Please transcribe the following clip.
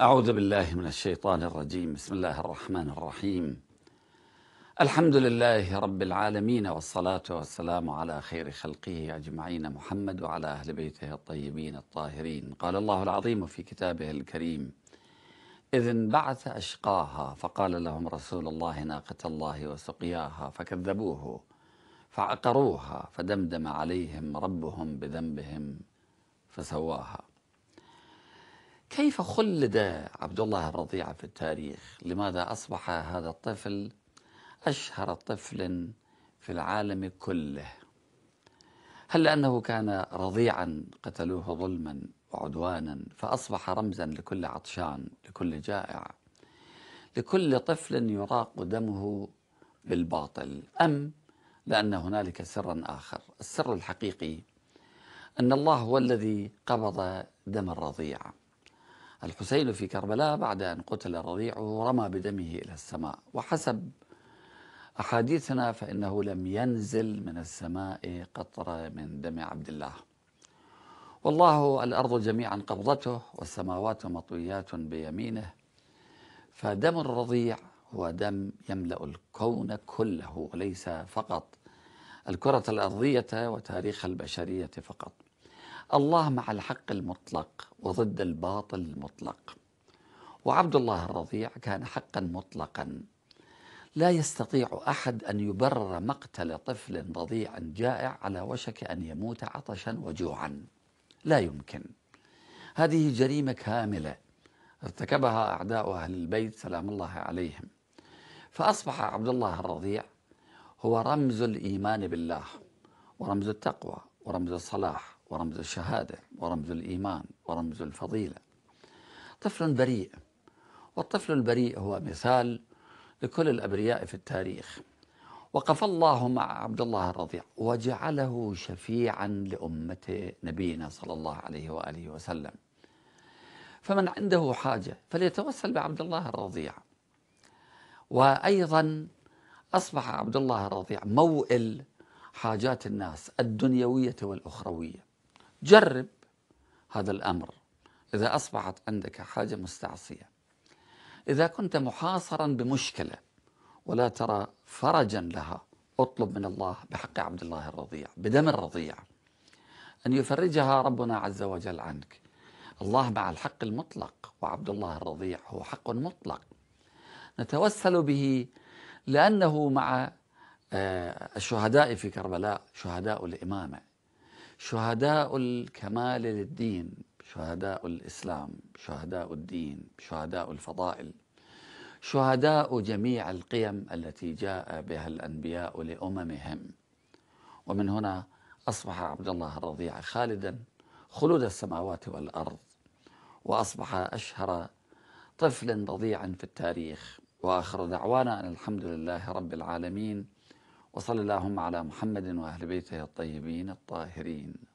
أعوذ بالله من الشيطان الرجيم بسم الله الرحمن الرحيم الحمد لله رب العالمين والصلاة والسلام على خير خلقه أجمعين محمد وعلى أهل بيته الطيبين الطاهرين قال الله العظيم في كتابه الكريم إذ انبعث أشقاها فقال لهم رسول الله ناقة الله وسقياها فكذبوه فعقروها فدمدم عليهم ربهم بذنبهم فسواها كيف خلد عبد الله الرضيع في التاريخ؟ لماذا أصبح هذا الطفل أشهر طفل في العالم كله؟ هل لأنه كان رضيعا قتلوه ظلما وعدوانا فأصبح رمزا لكل عطشان لكل جائع لكل طفل يراق دمه بالباطل أم لأن هنالك سرا آخر السر الحقيقي أن الله هو الذي قبض دم الرضيع الحسين في كربلاء بعد أن قتل رضيعه رمى بدمه إلى السماء وحسب أحاديثنا فإنه لم ينزل من السماء قطرة من دم عبد الله والله الأرض جميعا قبضته والسماوات مطويات بيمينه فدم الرضيع هو دم يملأ الكون كله وليس فقط الكرة الأرضية وتاريخ البشرية فقط الله مع الحق المطلق وضد الباطل المطلق وعبد الله الرضيع كان حقا مطلقا لا يستطيع احد ان يبرر مقتل طفل رضيع جائع على وشك ان يموت عطشا وجوعا لا يمكن هذه جريمه كامله ارتكبها اعداء اهل البيت سلام الله عليهم فاصبح عبد الله الرضيع هو رمز الايمان بالله ورمز التقوى ورمز الصلاح ورمز الشهادة ورمز الإيمان ورمز الفضيلة طفل بريء والطفل البريء هو مثال لكل الأبرياء في التاريخ وقف الله مع عبد الله الرضيع وجعله شفيعا لأمة نبينا صلى الله عليه وآله وسلم فمن عنده حاجة فليتوسل بعبد الله الرضيع وأيضا أصبح عبد الله الرضيع موئل حاجات الناس الدنيوية والأخروية جرب هذا الامر اذا اصبحت عندك حاجه مستعصيه اذا كنت محاصرا بمشكله ولا ترى فرجا لها اطلب من الله بحق عبد الله الرضيع بدم الرضيع ان يفرجها ربنا عز وجل عنك الله مع الحق المطلق وعبد الله الرضيع هو حق مطلق نتوسل به لانه مع آه، الشهداء في كربلاء شهداء الامامه شهداء الكمال للدين شهداء الإسلام شهداء الدين شهداء الفضائل شهداء جميع القيم التي جاء بها الأنبياء لأممهم ومن هنا أصبح عبد الله الرضيع خالدا خلود السماوات والأرض وأصبح أشهر طفل رضيع في التاريخ وآخر دعوانا أن الحمد لله رب العالمين وصل اللهم على محمد وأهل بيته الطيبين الطاهرين